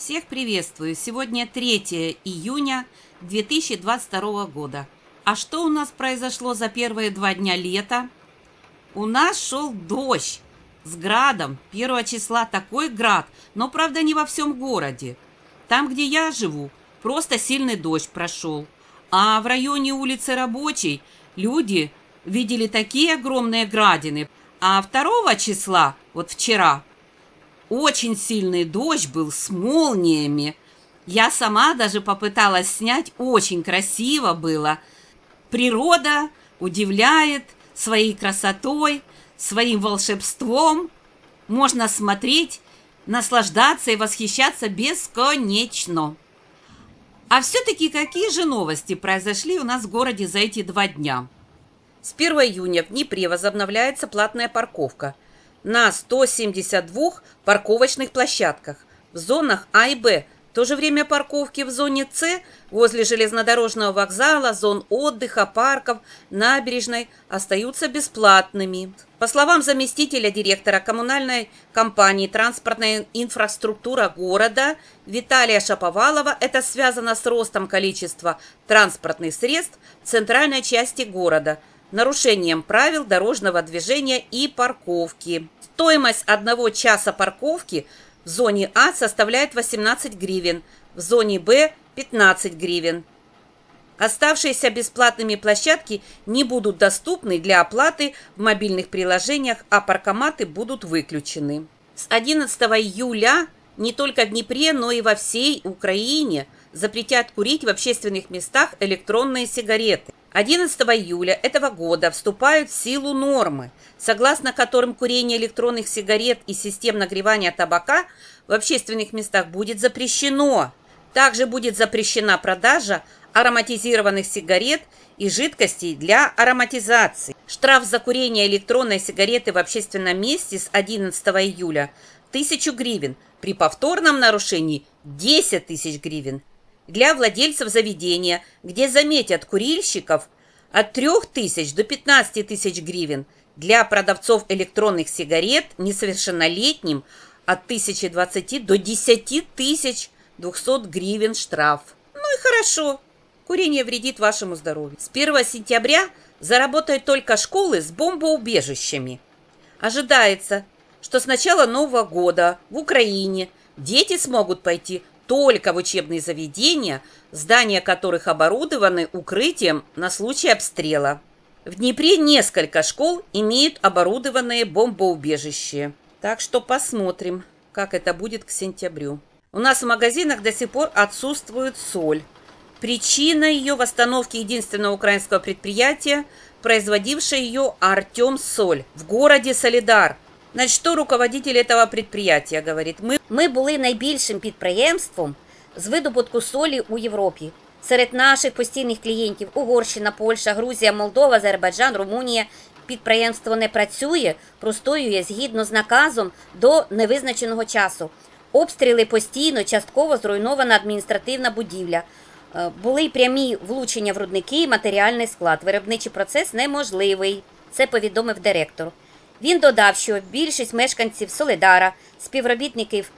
Всех приветствую. Сегодня 3 июня 2022 года. А что у нас произошло за первые два дня лета? У нас шел дождь с градом. 1 числа такой град, но, правда, не во всем городе. Там, где я живу, просто сильный дождь прошел. А в районе улицы Рабочей люди видели такие огромные градины. А 2 числа, вот вчера, очень сильный дождь был с молниями. Я сама даже попыталась снять, очень красиво было. Природа удивляет своей красотой, своим волшебством. Можно смотреть, наслаждаться и восхищаться бесконечно. А все-таки какие же новости произошли у нас в городе за эти два дня? С 1 июня в Днепре возобновляется платная парковка – на 172 парковочных площадках в зонах А и Б. В то же время парковки в зоне С возле железнодорожного вокзала, зон отдыха, парков, набережной остаются бесплатными. По словам заместителя директора коммунальной компании «Транспортная инфраструктура города» Виталия Шаповалова, это связано с ростом количества транспортных средств в центральной части города – нарушением правил дорожного движения и парковки. Стоимость одного часа парковки в зоне А составляет 18 гривен, в зоне Б – 15 гривен. Оставшиеся бесплатными площадки не будут доступны для оплаты в мобильных приложениях, а паркоматы будут выключены. С 11 июля не только в Днепре, но и во всей Украине запретят курить в общественных местах электронные сигареты. 11 июля этого года вступают в силу нормы, согласно которым курение электронных сигарет и систем нагревания табака в общественных местах будет запрещено. Также будет запрещена продажа ароматизированных сигарет и жидкостей для ароматизации. Штраф за курение электронной сигареты в общественном месте с 11 июля – 1000 гривен, при повторном нарушении – 10 тысяч гривен – для владельцев заведения, где заметят курильщиков от 3 тысяч до 15 тысяч гривен, для продавцов электронных сигарет несовершеннолетним от 1020 до 10 тысяч 200 гривен штраф. Ну и хорошо, курение вредит вашему здоровью. С 1 сентября заработают только школы с бомбоубежищами. Ожидается, что с начала Нового года в Украине дети смогут пойти только в учебные заведения, здания которых оборудованы укрытием на случай обстрела. В Днепре несколько школ имеют оборудованные бомбоубежища. Так что посмотрим, как это будет к сентябрю. У нас в магазинах до сих пор отсутствует соль. Причина ее восстановки единственного украинского предприятия, производившего ее Артем Соль в городе Солидар – Значить, що руководитель цього підприємства говорить? Ми... ми були найбільшим підприємством з видобутку солі у Європі. Серед наших постійних клієнтів Угорщина, Польща, Грузія, Молдова, Азербайджан, Румунія. Підприємство не працює, простоює згідно з наказом до невизначеного часу. Обстріли постійно, частково зруйнована адміністративна будівля. Е, були прямі влучення в рудники і матеріальний склад. Виробничий процес неможливий. Це повідомив директор. Він додав, що більшість мешканців Соледара, співробітників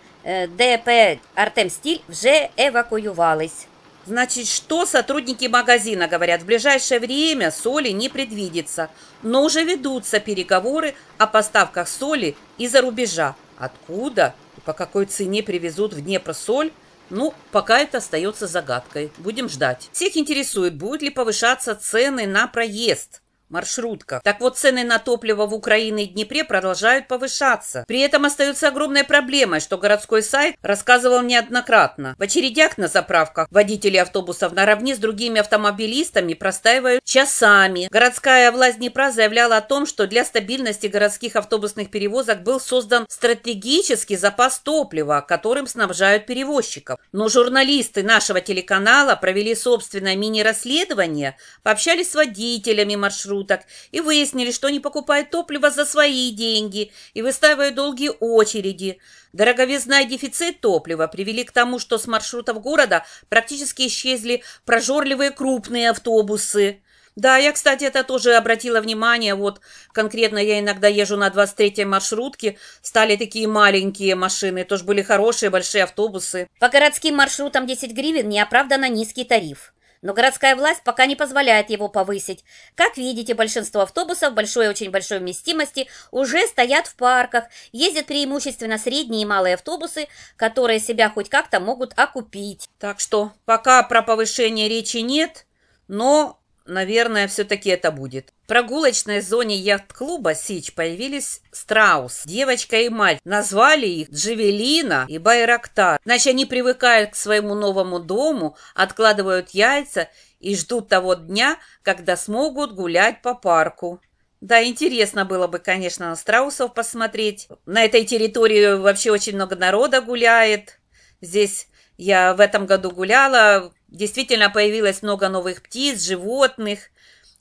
ДП Артем Стіль вже евакуювались. Значит, что сотрудники магазина говорят, в ближайшее время соли не предвидится, но уже ведутся переговоры о поставках соли из-за рубежа. Откуда и по какой цене привезут в Днепр соль, ну, пока это остается загадкой. Будем ждать. Всех интересует, будут ли повышаться цены на проезд маршрутках. Так вот, цены на топливо в Украине и Днепре продолжают повышаться. При этом остается огромная проблема, что городской сайт рассказывал неоднократно. В очередях на заправках водители автобусов наравне с другими автомобилистами простаивают часами. Городская власть Днепра заявляла о том, что для стабильности городских автобусных перевозок был создан стратегический запас топлива, которым снабжают перевозчиков. Но журналисты нашего телеканала провели собственное мини-расследование, пообщались с водителями маршрутов, суток и выяснили, что они покупают топливо за свои деньги и выстаивают долгие очереди. Дороговизна и дефицит топлива привели к тому, что с маршрутов города практически исчезли прожорливые крупные автобусы. Да, я, кстати, это тоже обратила внимание. Вот конкретно я иногда езжу на 23-й маршрутке. Стали такие маленькие машины. Тоже были хорошие большие автобусы. По городским маршрутам 10 гривен неоправданно низкий тариф но городская власть пока не позволяет его повысить. Как видите, большинство автобусов большой и очень большой вместимости уже стоят в парках, ездят преимущественно средние и малые автобусы, которые себя хоть как-то могут окупить. Так что пока про повышение речи нет, но, наверное, все-таки это будет прогулочной зоне яхт-клуба «Сич» появились страус, девочка и мать. Назвали их Джевелина и Байрактар. Значит, они привыкают к своему новому дому, откладывают яйца и ждут того дня, когда смогут гулять по парку. Да, интересно было бы, конечно, на страусов посмотреть. На этой территории вообще очень много народа гуляет. Здесь я в этом году гуляла, действительно появилось много новых птиц, животных.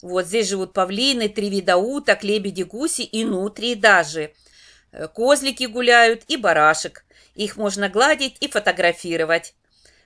Вот здесь живут павлины, три вида уток, лебеди, гуси и нутрии даже. Э, козлики гуляют и барашек. Их можно гладить и фотографировать.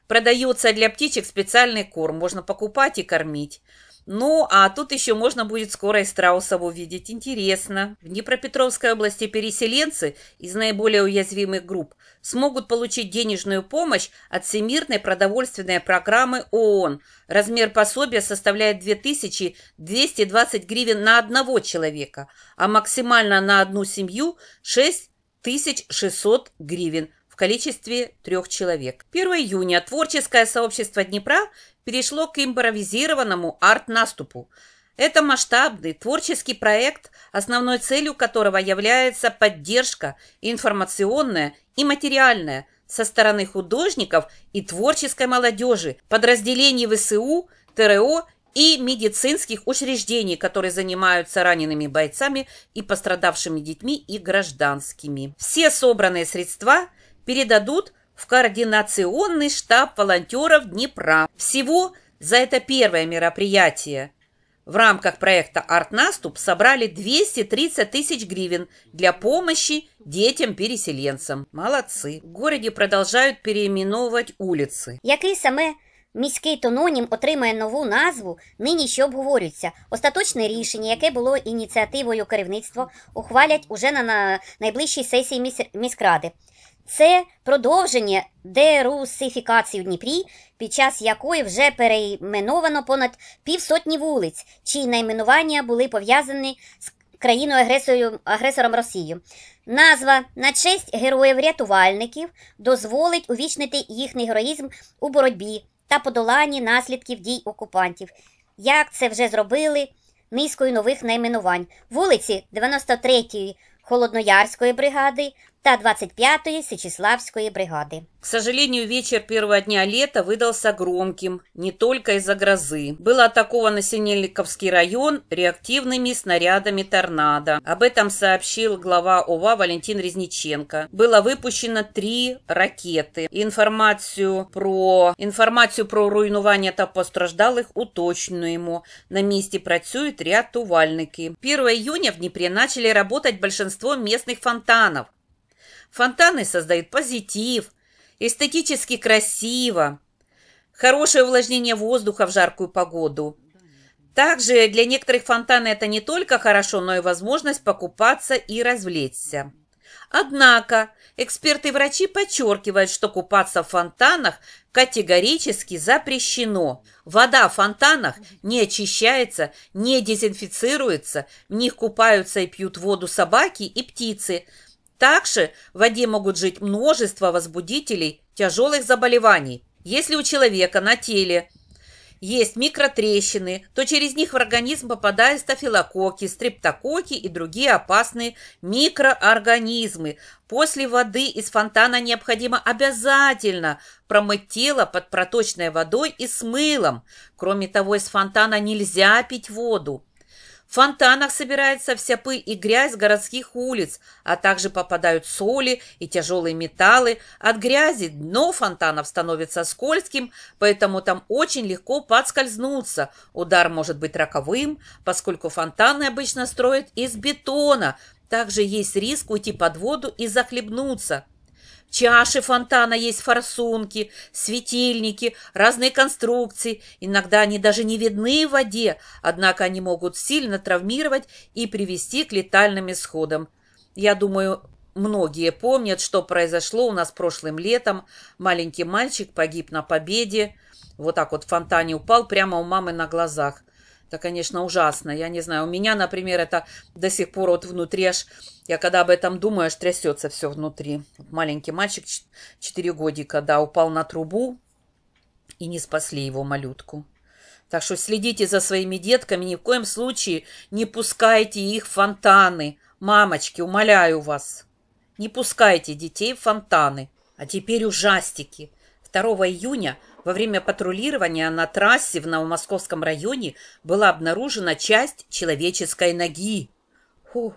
Продается для птичек специальный корм, можно покупать и кормить. Ну, а тут еще можно будет скоро и страусов увидеть. Интересно. В Днепропетровской области переселенцы из наиболее уязвимых групп смогут получить денежную помощь от Всемирной продовольственной программы ООН. Размер пособия составляет 2220 гривен на одного человека, а максимально на одну семью 6600 гривен в количестве трех человек. 1 июня творческое сообщество Днепра перешло к импровизированному арт-наступу – это масштабный творческий проект, основной целью которого является поддержка информационная и материальная со стороны художников и творческой молодежи, подразделений ВСУ, ТРО и медицинских учреждений, которые занимаются ранеными бойцами и пострадавшими детьми и гражданскими. Все собранные средства передадут в координационный штаб волонтеров Днепра. Всего за это первое мероприятие – в рамках проекта «Артнаступ» собрали 230 тысяч гривен для помощи детям-переселенцам. Молодцы. В городе продолжают переименовывать улицы. Який саме міський тононім отримає нову назву, нині ще обговорюється. Остаточне рішення, яке було ініціативою керівництва, ухвалять уже на найближчій сесії міськради. Це продовження дерусифікації в Дніпрі, під час якої вже перейменовано понад півсотні вулиць, чиї найменування були пов'язані з країною агресором Росією. Назва на честь героїв-рятувальників дозволить увічнити їхній героїзм у боротьбі та подоланні наслідків дій окупантів. Як це вже зробили низкою нових найменувань вулиці 93-ї Холодноярської бригади, та 25-ї Сечеславской бригады. К сожалению, вечер первого дня лета выдался громким, не только из-за грозы. Был атакован Синельниковский район реактивными снарядами торнадо. Об этом сообщил глава ОВА Валентин Резниченко. Было выпущено три ракеты. Информацию про, информацию про руйнування та уточню ему. На месте ряд рятувальники. 1 июня в Днепре начали работать большинство местных фонтанов. Фонтаны создают позитив, эстетически красиво, хорошее увлажнение воздуха в жаркую погоду. Также для некоторых фонтаны это не только хорошо, но и возможность покупаться и развлечься. Однако эксперты и врачи подчеркивают, что купаться в фонтанах категорически запрещено. Вода в фонтанах не очищается, не дезинфицируется, в них купаются и пьют воду собаки и птицы, также в воде могут жить множество возбудителей тяжелых заболеваний. Если у человека на теле есть микротрещины, то через них в организм попадают стафилококки, стрептококки и другие опасные микроорганизмы. После воды из фонтана необходимо обязательно промыть тело под проточной водой и с мылом. Кроме того, из фонтана нельзя пить воду. В фонтанах собирается вся пыль и грязь городских улиц, а также попадают соли и тяжелые металлы. От грязи дно фонтанов становится скользким, поэтому там очень легко подскользнуться. Удар может быть роковым, поскольку фонтаны обычно строят из бетона. Также есть риск уйти под воду и захлебнуться. Чаши, фонтана есть форсунки, светильники, разные конструкции. Иногда они даже не видны в воде, однако они могут сильно травмировать и привести к летальным исходам. Я думаю, многие помнят, что произошло у нас прошлым летом. Маленький мальчик погиб на победе. Вот так вот в фонтане упал прямо у мамы на глазах. Это, конечно, ужасно. Я не знаю, у меня, например, это до сих пор вот внутри аж, я когда об этом думаю, аж трясется все внутри. маленький мальчик, 4 годика, да, упал на трубу и не спасли его малютку. Так что следите за своими детками, ни в коем случае не пускайте их в фонтаны. Мамочки, умоляю вас, не пускайте детей в фонтаны. А теперь ужастики. 2 июня – во время патрулирования на трассе в Новомосковском районе была обнаружена часть человеческой ноги. Фух.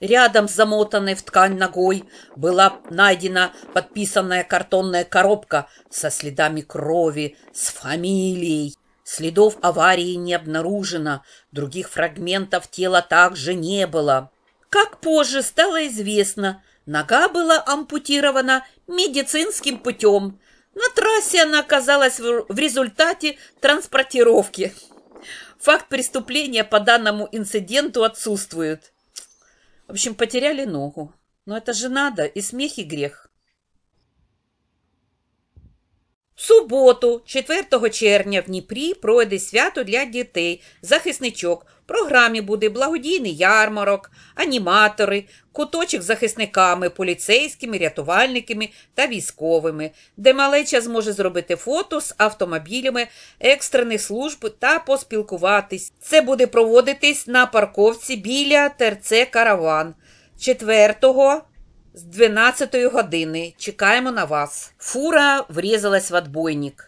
Рядом с замотанной в ткань ногой была найдена подписанная картонная коробка со следами крови, с фамилией. Следов аварии не обнаружено, других фрагментов тела также не было. Как позже стало известно, нога была ампутирована медицинским путем. На трассе она оказалась в результате транспортировки. Факт преступления по данному инциденту отсутствует. В общем, потеряли ногу. Но это же надо, и смех, и грех. суботу, 4 червня, в Дніпрі пройде свято для дітей, захисничок. В програмі буде благодійний ярмарок, аніматори, куточок з захисниками, поліцейськими, рятувальниками та військовими, де малеча зможе зробити фото з автомобілями екстрених служб та поспілкуватись. Це буде проводитись на парковці біля ТРЦ Караван 4 З 12-ї години чекаємо на вас. Фура врезалась в отбойник.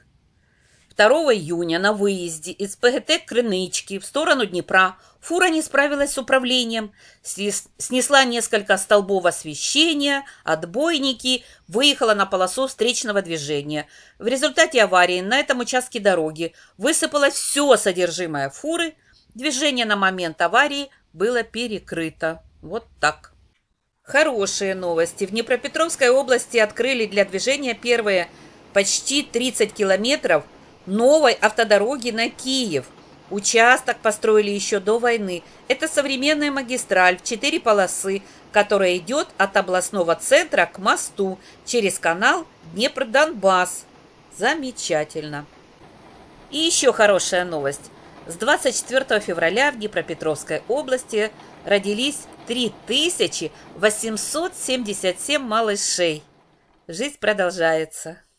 2 июня на выезде из ПГТ кринички в сторону Днепра фура не справилась с управлением, снесла несколько столбов освещения, отбойники, выехала на полосу встречного движения. В результате аварии на этом участке дороги высыпалось все содержимое фуры, движение на момент аварии было перекрыто. Вот так. Хорошие новости. В Днепропетровской области открыли для движения первые почти 30 километров новой автодороги на Киев. Участок построили еще до войны. Это современная магистраль в четыре полосы, которая идет от областного центра к мосту через канал Днепр-Донбасс. Замечательно. И еще хорошая новость. С 24 февраля в Днепропетровской области – родились 3877 малышей. Жизнь продолжается.